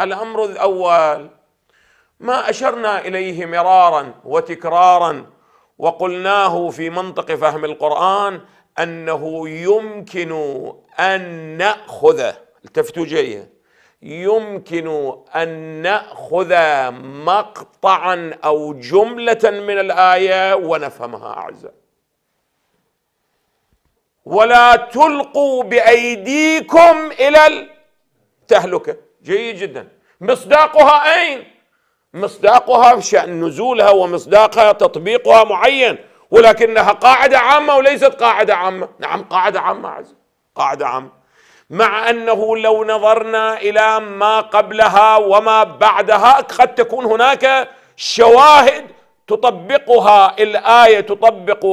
الامر الاول ما اشرنا اليه مرارا وتكرارا وقلناه في منطق فهم القران انه يمكن ان ناخذ التفتوا جيدا يمكن ان ناخذ مقطعا او جمله من الايه ونفهمها أعزاء ولا تلقوا بايديكم الى التهلكه جيد جدا مصداقها أين مصداقها شأن نزولها ومصداقها تطبيقها معين ولكنها قاعدة عامة وليست قاعدة عامة نعم قاعدة عامة عزيز قاعدة عامة مع أنه لو نظرنا إلى ما قبلها وما بعدها قد تكون هناك شواهد تطبقها الآية تطبق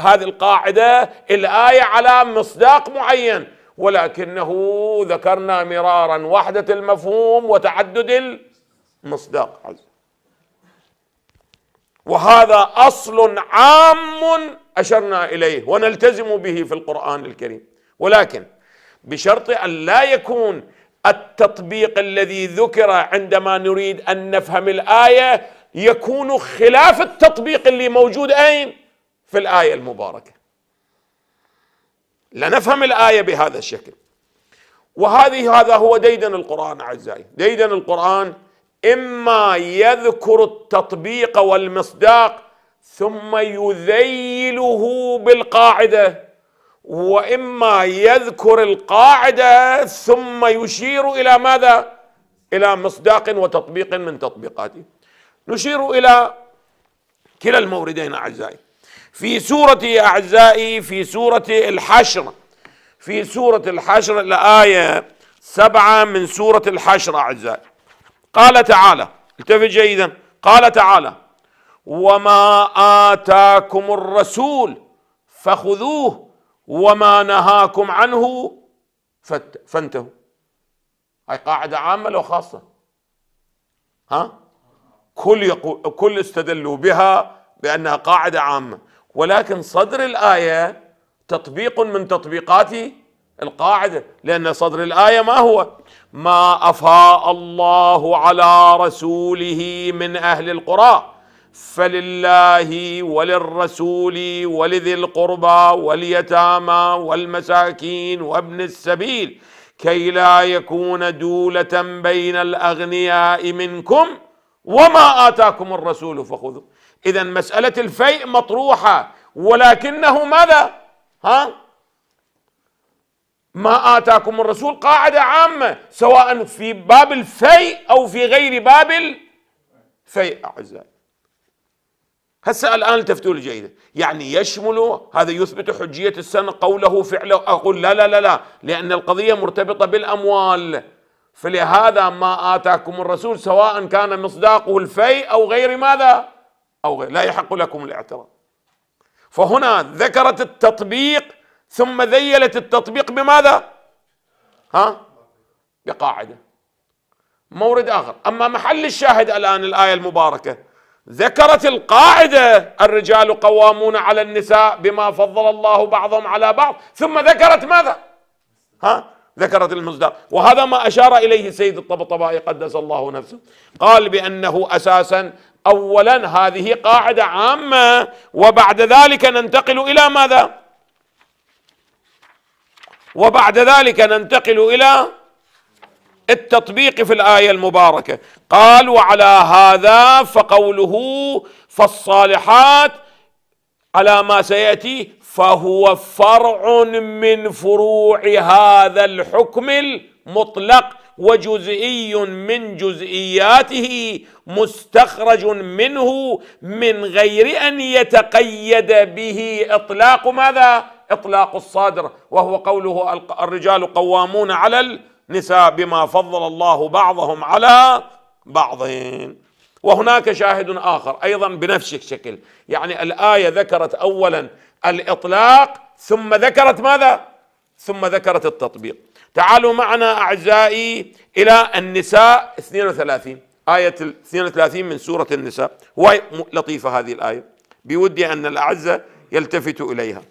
هذه القاعدة الآية على مصداق معين ولكنه ذكرنا مرارا وحدة المفهوم وتعدد المصداق وهذا أصل عام أشرنا إليه ونلتزم به في القرآن الكريم ولكن بشرط أن لا يكون التطبيق الذي ذكر عندما نريد أن نفهم الآية يكون خلاف التطبيق اللي موجود أين؟ في الآية المباركة لنفهم الآية بهذا الشكل وهذه هذا هو ديدن القرآن أعزائي ديدن القرآن إما يذكر التطبيق والمصداق ثم يذيله بالقاعدة وإما يذكر القاعدة ثم يشير إلى ماذا؟ إلى مصداق وتطبيق من تطبيقاته نشير إلى كلا الموردين أعزائي في سورة يا أعزائي في سورة الحشر في سورة الحشر الآية سبعة من سورة الحشر أعزائي قال تعالى التفت جيدا قال تعالى وما آتاكم الرسول فخذوه وما نهاكم عنه فانتهوا هاي قاعدة عامة لو خاصة ها كل يقول كل استدلوا بها بأنها قاعدة عامة ولكن صدر الايه تطبيق من تطبيقات القاعده لان صدر الايه ما هو ما افاء الله على رسوله من اهل القرى فلله وللرسول ولذي القربى واليتامى والمساكين وابن السبيل كي لا يكون دولة بين الأغنياء منكم وما آتاكم الرسول فخذوه إذا مسألة الفيء مطروحة ولكنه ماذا؟ ها؟ ما آتاكم الرسول قاعدة عامة سواء في باب الفيء أو في غير باب الفيء أعزائي هسه الآن التفتوا لي جيدا يعني يشمل هذا يثبت حجية السنة قوله فعله أقول لا لا لا لا لأن القضية مرتبطة بالأموال فلهذا ما آتاكم الرسول سواء كان مصداقه الفيء أو غير ماذا أو غير لا يحق لكم الاعتراض فهنا ذكرت التطبيق ثم ذيلت التطبيق بماذا ها بقاعدة مورد آخر أما محل الشاهد الآن الآية المباركة ذكرت القاعدة الرجال قوامون على النساء بما فضل الله بعضهم على بعض ثم ذكرت ماذا ها ذكرت المصدر وهذا ما أشار إليه السيد الطبطبائي قدس الله نفسه قال بأنه أساسا أولا هذه قاعدة عامة وبعد ذلك ننتقل إلى ماذا وبعد ذلك ننتقل إلى التطبيق في الآية المباركة قال وعلى هذا فقوله فالصالحات على ما سياتي فهو فرع من فروع هذا الحكم المطلق وجزئي من جزئياته مستخرج منه من غير ان يتقيد به اطلاق ماذا؟ اطلاق الصدر وهو قوله الرجال قوامون على النساء بما فضل الله بعضهم على بعضهم وهناك شاهد آخر أيضا بنفس الشكل يعني الآية ذكرت أولا الإطلاق ثم ذكرت ماذا؟ ثم ذكرت التطبيق تعالوا معنا أعزائي إلى النساء 32 آية 32 من سورة النساء وهي لطيفة هذه الآية بودي أن الأعزة يلتفت إليها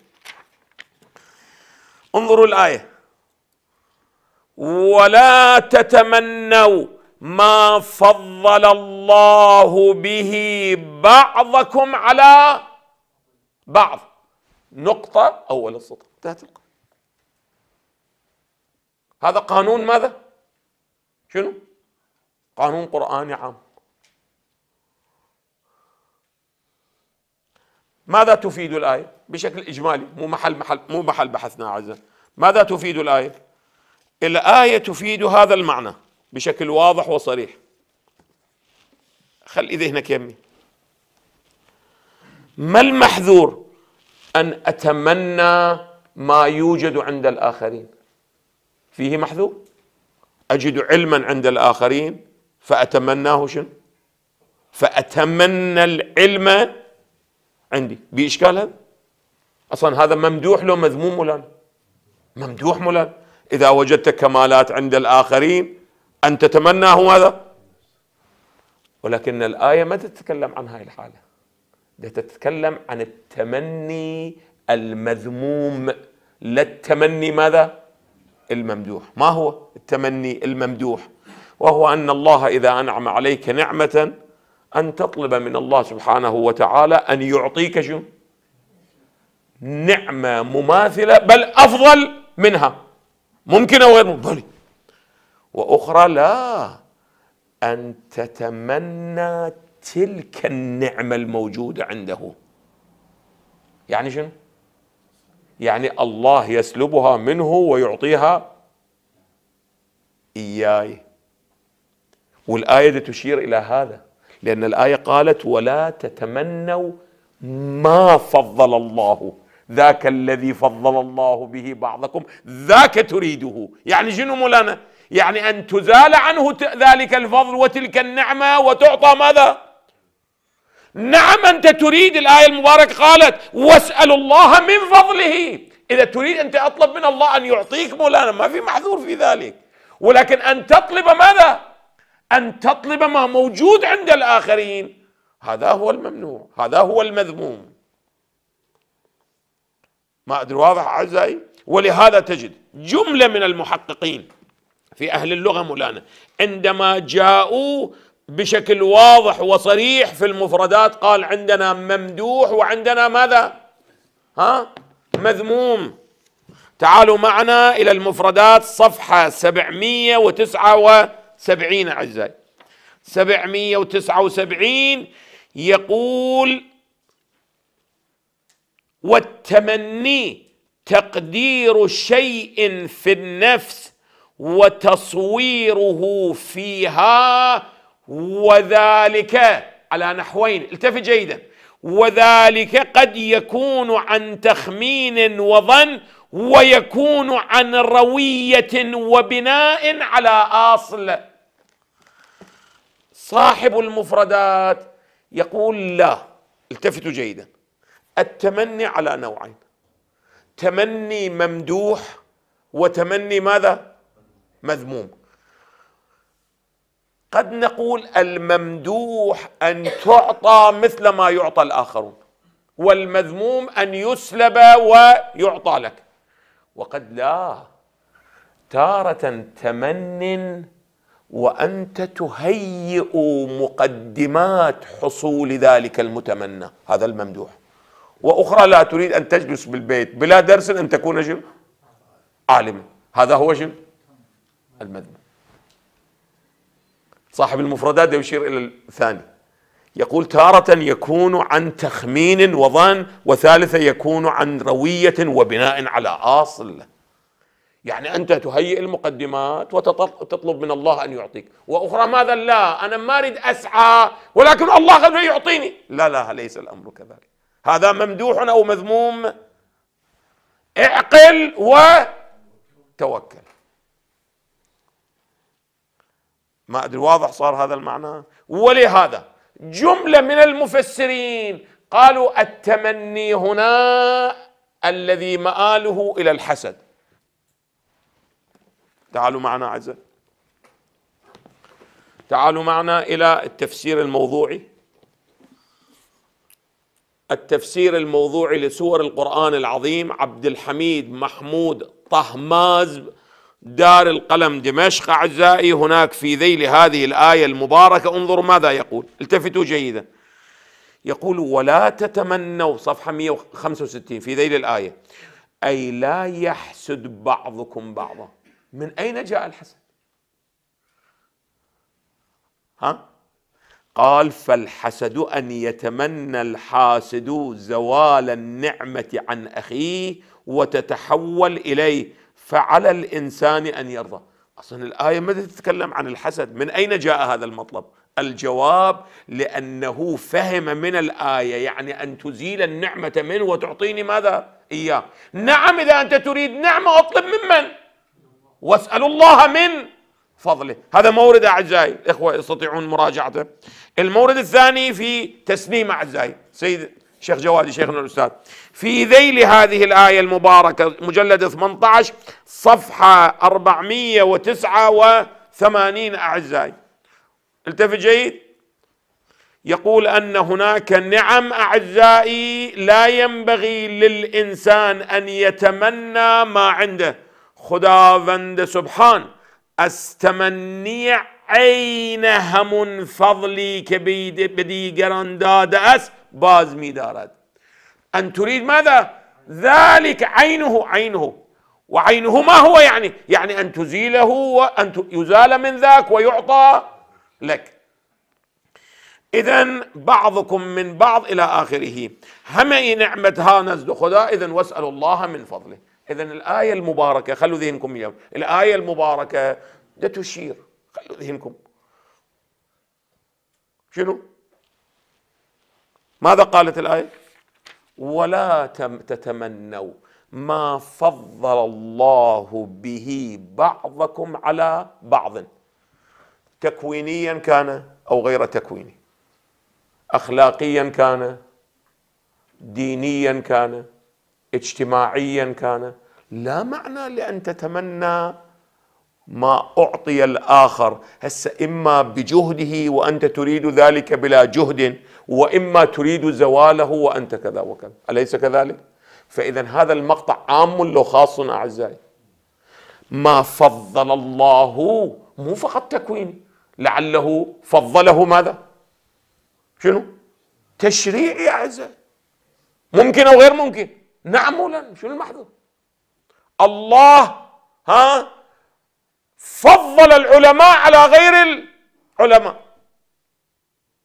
انظروا الآية ولا تتمنوا ما فضل الله به بعضكم على بعض نقطة أول السطر انتهت هذا قانون ماذا؟ شنو؟ قانون قرآني عام ماذا تفيد الآية؟ بشكل إجمالي مو محل محل مو محل بحثنا عزيزي ماذا تفيد الآية؟ الآية تفيد هذا المعنى بشكل واضح وصريح خلي ذهنك يمي ما المحذور ان اتمنى ما يوجد عند الاخرين فيه محذور اجد علما عند الاخرين فاتمناه شنو فاتمنى العلم عندي باشكال هذا اصلا هذا ممدوح لو مذموم ولا ممدوح ملان اذا وجدت كمالات عند الاخرين أن تتمناه هذا ولكن الآية ما تتكلم عن هاي الحالة تتكلم عن التمني المذموم لا التمني ماذا الممدوح ما هو التمني الممدوح وهو أن الله إذا أنعم عليك نعمة أن تطلب من الله سبحانه وتعالى أن يعطيك شو نعمة مماثلة بل أفضل منها ممكنة وغير ممكنة واخرى لا ان تتمنى تلك النعمه الموجوده عنده يعني شنو يعني الله يسلبها منه ويعطيها اياي والايه تشير الى هذا لان الايه قالت ولا تتمنوا ما فضل الله ذاك الذي فضل الله به بعضكم ذاك تريده يعني شنو مولانا يعني أن تزال عنه ذلك الفضل وتلك النعمة وتعطى ماذا نعم أنت تريد الآية المباركة قالت واسأل الله من فضله إذا تريد أنت أطلب من الله أن يعطيك مولانا ما في محذور في ذلك ولكن أن تطلب ماذا أن تطلب ما موجود عند الآخرين هذا هو الممنوع هذا هو المذموم ما أدري واضح أعزائي ولهذا تجد جملة من المحققين في أهل اللغة مولانا عندما جاءوا بشكل واضح وصريح في المفردات قال عندنا ممدوح وعندنا ماذا ها مذموم تعالوا معنا إلى المفردات صفحة 779 أعزائي 779 يقول والتمني تقدير شيء في النفس وتصويره فيها وذلك على نحوين التفت جيدا وذلك قد يكون عن تخمين وظن ويكون عن رويه وبناء على اصل صاحب المفردات يقول لا التفتوا جيدا التمني على نوعين تمني ممدوح وتمني ماذا مذموم قد نقول الممدوح أن تعطى مثل ما يعطى الآخرون والمذموم أن يسلب ويعطى لك وقد لا تارة تمن وأنت تهيئ مقدمات حصول ذلك المتمنى هذا الممدوح وأخرى لا تريد أن تجلس بالبيت بلا درس أن تكون شنو عالما هذا هو شنو المذموم صاحب المفردات يشير إلى الثاني يقول تارة يكون عن تخمين وظن وثالثة يكون عن روية وبناء على أصل يعني أنت تهيئ المقدمات وتطلب من الله أن يعطيك وأخرى ماذا لا أنا ما أريد أسعى ولكن الله قد يعطيني لا لا ليس الأمر كذلك هذا ممدوح أو مذموم اعقل وتوكل ما أدري واضح صار هذا المعنى ولهذا جملة من المفسرين قالوا التمني هنا الذي مآله إلى الحسد تعالوا معنا عزة تعالوا معنا إلى التفسير الموضوعي التفسير الموضوعي لسور القرآن العظيم عبد الحميد محمود طهماز دار القلم دمشق أعزائي هناك في ذيل هذه الآية المباركة انظروا ماذا يقول التفتوا جيدا يقول ولا تتمنوا صفحة 165 في ذيل الآية أي لا يحسد بعضكم بعضا من أين جاء الحسد ها قال فالحسد أن يتمنى الحاسد زوال النعمة عن أخيه وتتحول إليه فعلى الانسان ان يرضى اصلا الايه ما تتكلم عن الحسد من اين جاء هذا المطلب الجواب لانه فهم من الايه يعني ان تزيل النعمه منه وتعطيني ماذا اياه نعم اذا انت تريد نعمه اطلب ممن واسال الله من فضله هذا مورد اعزائي الاخوه يستطيعون مراجعته المورد الثاني في تسليم اعزائي سيد شيخ جوادي شيخنا الأستاذ في ذيل هذه الآية المباركة مجلد 18 صفحة 489 أعزائي التفت جيد يقول أن هناك نعم أعزائي لا ينبغي للإنسان أن يتمنى ما عنده خداوند سبحان استمنيع عین همون فضلی که به دیگران داده است باز دارد ان تريد ماذا ذلك عينه عينه وعينه ما هو يعني يعني أن تزيله وأن يزال من ذاك ويعطى لك إذا بعضكم من بعض إلى آخره همي نعمة ها نزد خدا إذا واسألوا الله من فضله إذا الآية المباركة خلوا ذهنكم اليوم الآية المباركة تشير خلوا ذهنكم شنو ماذا قالت الآية ولا تتمنوا ما فضل الله به بعضكم على بعض تكوينيا كان أو غير تكويني أخلاقيا كان دينيا كان اجتماعيا كان لا معنى لأن تتمنى ما أعطي الآخر هسه إما بجهده وأنت تريد ذلك بلا جهد وإما تريد زواله وأنت كذا وكذا أليس كذلك؟ فإذا هذا المقطع عام لو خاص أعزائي ما فضل الله مو فقط تكوين لعله فضله ماذا؟ شنو؟ تشريعي أعزائي ممكن أو غير ممكن نعم ولا شنو المحذور؟ الله ها فضل العلماء على غير العلماء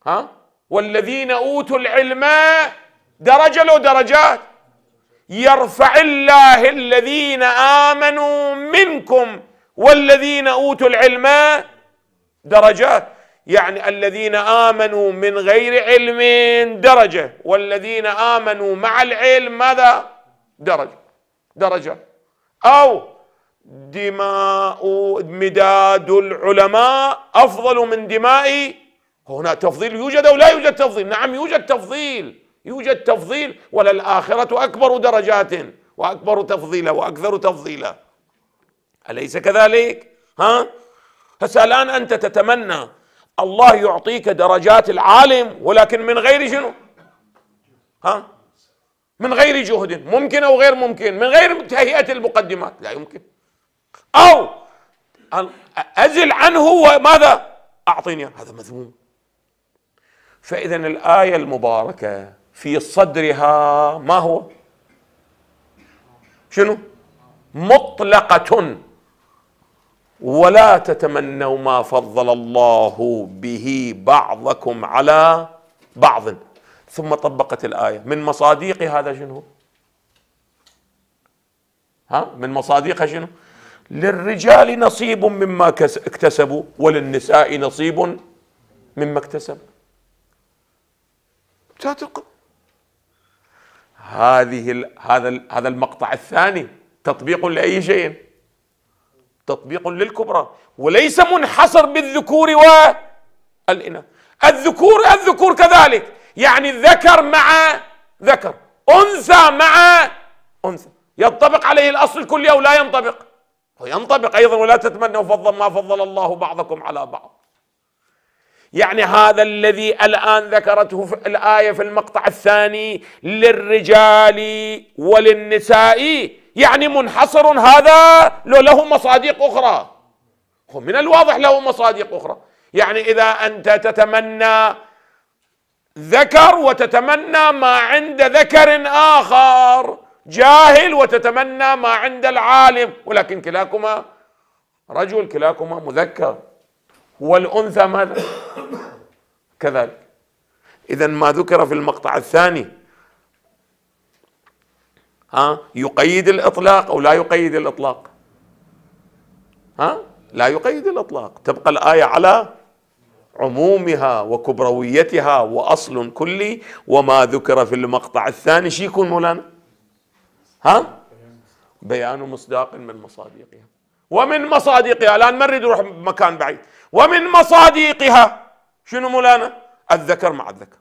ها والذين اوتوا العلم درجه لو درجات يرفع الله الذين امنوا منكم والذين اوتوا العلم درجات يعني الذين امنوا من غير علم درجه والذين امنوا مع العلم ماذا درجه درجه او دماء مداد العلماء أفضل من دماء هنا تفضيل يوجد أو لا يوجد تفضيل نعم يوجد تفضيل يوجد تفضيل وللآخرة أكبر درجات وأكبر تفضيلا وأكثر تفضيلا أليس كذلك؟ ها؟ هسه الآن أنت تتمنى الله يعطيك درجات العالم ولكن من غير شنو؟ ها؟ من غير جهد ممكن أو غير ممكن من غير تهيئة المقدمات لا يمكن أو أزل عنه وماذا أعطيني هذا مذموم فإذا الآية المباركة في صدرها ما هو شنو مطلقة ولا تتمنوا ما فضل الله به بعضكم على بعض ثم طبقت الآية من مصادق هذا شنو ها من مصادق شنو للرجال نصيب مما اكتسبوا وللنساء نصيب مما اكتسب هذه هذا هذا المقطع الثاني تطبيق لاي شيء تطبيق للكبرى وليس منحصر بالذكور والاناث الذكور الذكور كذلك يعني ذكر مع ذكر انثى مع انثى ينطبق عليه الاصل الكلي او لا ينطبق وينطبق أيضا ولا تتمنوا فضلا ما فضل الله بعضكم على بعض يعني هذا الذي الآن ذكرته في الآية في المقطع الثاني للرجال وللنساء يعني منحصر هذا لو له مصادق أخرى من الواضح له مصادق أخرى يعني إذا أنت تتمنى ذكر وتتمنى ما عند ذكر آخر جاهل وتتمنى ما عند العالم ولكن كلاكما رجل كلاكما مذكر والأنثى ماذا كذلك إذا ما ذكر في المقطع الثاني ها يقيد الإطلاق أو لا يقيد الإطلاق ها لا يقيد الإطلاق تبقى الآية على عمومها وكبرويتها وأصل كلي وما ذكر في المقطع الثاني شي يكون مولانا ها بيان مصداق من مصادقها ومن مصادقها الآن ما نريد نروح مكان بعيد ومن مصادقها شنو مولانا الذكر مع الذكر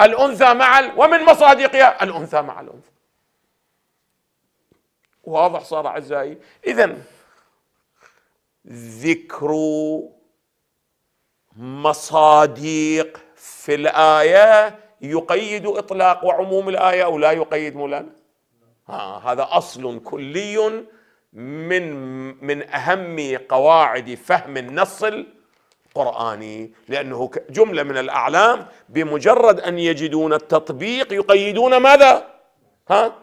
الأنثى مع ال... ومن مصادقها الأنثى مع الأنثى واضح صار أعزائي إذا ذكر مصادق في الآية يقيد إطلاق وعموم الآية أو لا يقيد مولانا آه هذا أصل كلي من من أهم قواعد فهم النص القرآني لأنه جملة من الأعلام بمجرد أن يجدون التطبيق يقيدون ماذا؟ ها؟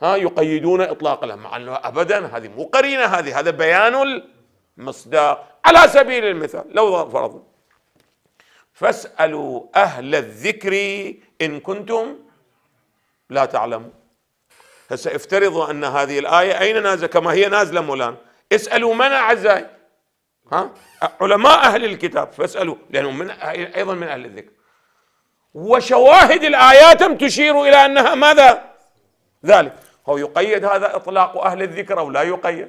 ها يقيدون إطلاق الهم مع أنه أبدا هذه مو قرينة هذه هذا بيان المصداق على سبيل المثال لو فرضنا فاسألوا أهل الذكر إن كنتم لا تعلمون هسه افترضوا ان هذه الايه اين نازله كما هي نازله مولانا اسالوا من اعزائي ها علماء اهل الكتاب فاسالوا لانهم من ايضا من اهل الذكر وشواهد الايات تشير الى انها ماذا ذلك هو يقيد هذا اطلاق اهل الذكر او لا يقيد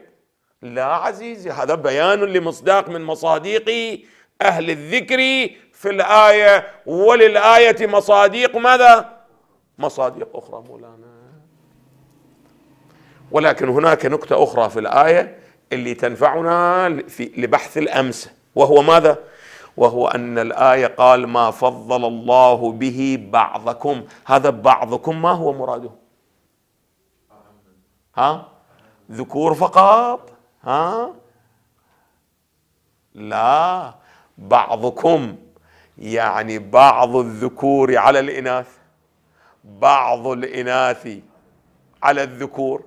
لا عزيزي هذا بيان لمصداق من مصادق اهل الذكر في الايه وللايه مصادق ماذا مصادق اخرى مولانا ولكن هناك نكتة أخرى في الآية اللي تنفعنا في لبحث الأمس وهو ماذا؟ وهو أن الآية قال ما فضل الله به بعضكم هذا بعضكم ما هو مراده؟ ها؟ ذكور فقط؟ ها؟ لا بعضكم يعني بعض الذكور على الإناث بعض الإناث على الذكور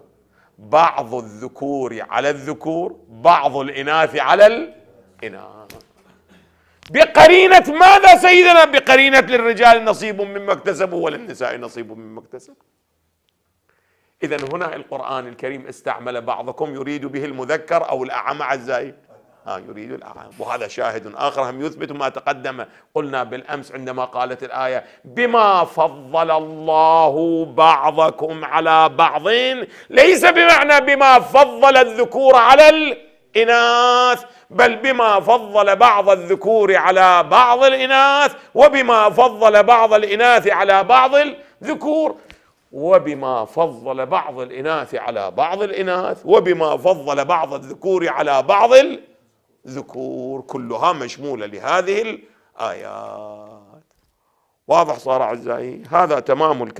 بعض الذكور على الذكور بعض الإناث على الإناث بقرينة ماذا سيدنا بقرينة للرجال نصيب مما اكتسبوا وللنساء نصيب مما اكتسبوا إذا هنا القرآن الكريم استعمل بعضكم يريد به المذكر أو الأعمى عزائي ها آه، يريد الأعام وهذا شاهد آخر هم يثبت ما تقدم قلنا بالأمس عندما قالت الآية بما فضل الله بعضكم على بعض ليس بمعنى بما فضل الذكور على الإناث بل بما فضل بعض الذكور على بعض الإناث وبما فضل بعض الإناث على بعض الذكور وبما فضل بعض الإناث على بعض الإناث وبما فضل بعض الذكور على بعض الإناث ذكور كلها مشمولة لهذه الآيات واضح صار أعزائي هذا تمام الكلام